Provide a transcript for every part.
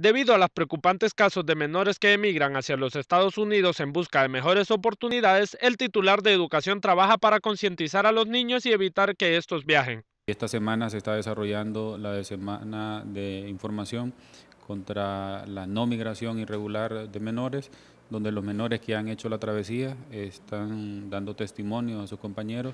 Debido a los preocupantes casos de menores que emigran hacia los Estados Unidos en busca de mejores oportunidades, el titular de Educación trabaja para concientizar a los niños y evitar que estos viajen. Esta semana se está desarrollando la semana de información contra la no migración irregular de menores, donde los menores que han hecho la travesía están dando testimonio a sus compañeros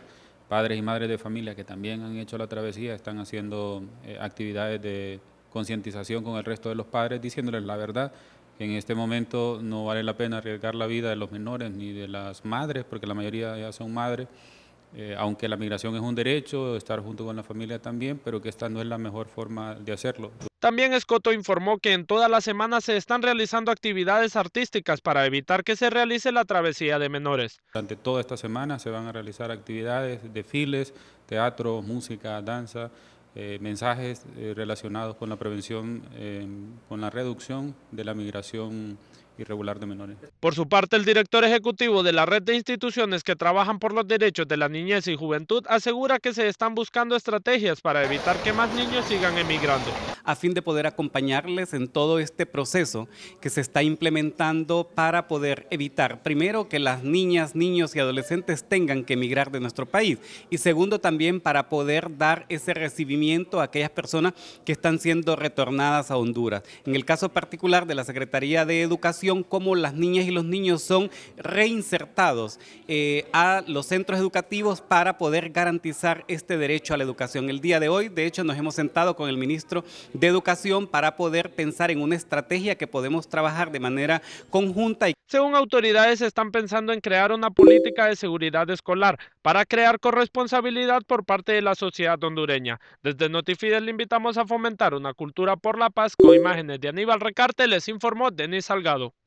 padres y madres de familia que también han hecho la travesía están haciendo eh, actividades de concientización con el resto de los padres, diciéndoles la verdad, que en este momento no vale la pena arriesgar la vida de los menores ni de las madres, porque la mayoría ya son madres, eh, aunque la migración es un derecho, estar junto con la familia también, pero que esta no es la mejor forma de hacerlo. También Escoto informó que en todas las semana se están realizando actividades artísticas para evitar que se realice la travesía de menores. Durante toda esta semana se van a realizar actividades, desfiles, teatro, música, danza, eh, mensajes eh, relacionados con la prevención, eh, con la reducción de la migración irregular de menores. Por su parte, el director ejecutivo de la red de instituciones que trabajan por los derechos de la niñez y juventud asegura que se están buscando estrategias para evitar que más niños sigan emigrando a fin de poder acompañarles en todo este proceso que se está implementando para poder evitar, primero, que las niñas, niños y adolescentes tengan que emigrar de nuestro país y segundo, también para poder dar ese recibimiento a aquellas personas que están siendo retornadas a Honduras. En el caso particular de la Secretaría de Educación, cómo las niñas y los niños son reinsertados eh, a los centros educativos para poder garantizar este derecho a la educación. El día de hoy, de hecho, nos hemos sentado con el ministro de educación para poder pensar en una estrategia que podemos trabajar de manera conjunta. Según autoridades, están pensando en crear una política de seguridad escolar para crear corresponsabilidad por parte de la sociedad hondureña. Desde Notifides le invitamos a fomentar una cultura por la paz con imágenes de Aníbal Recarte, les informó Denis Salgado.